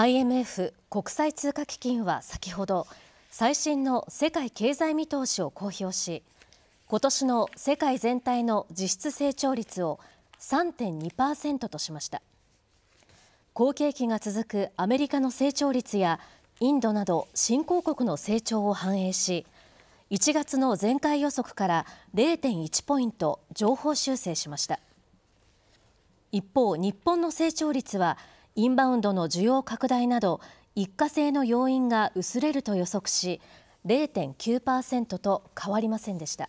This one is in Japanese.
IMF 国際通貨基金は先ほど最新の世界経済見通しを公表し今年の世界全体の実質成長率を3.2%としました好景気が続くアメリカの成長率やインドなど新興国の成長を反映し1月の前回予測から0.1ポイント上方修正しました一方日本の成長率はインバウンドの需要拡大など一過性の要因が薄れると予測し0.9%と変わりませんでした。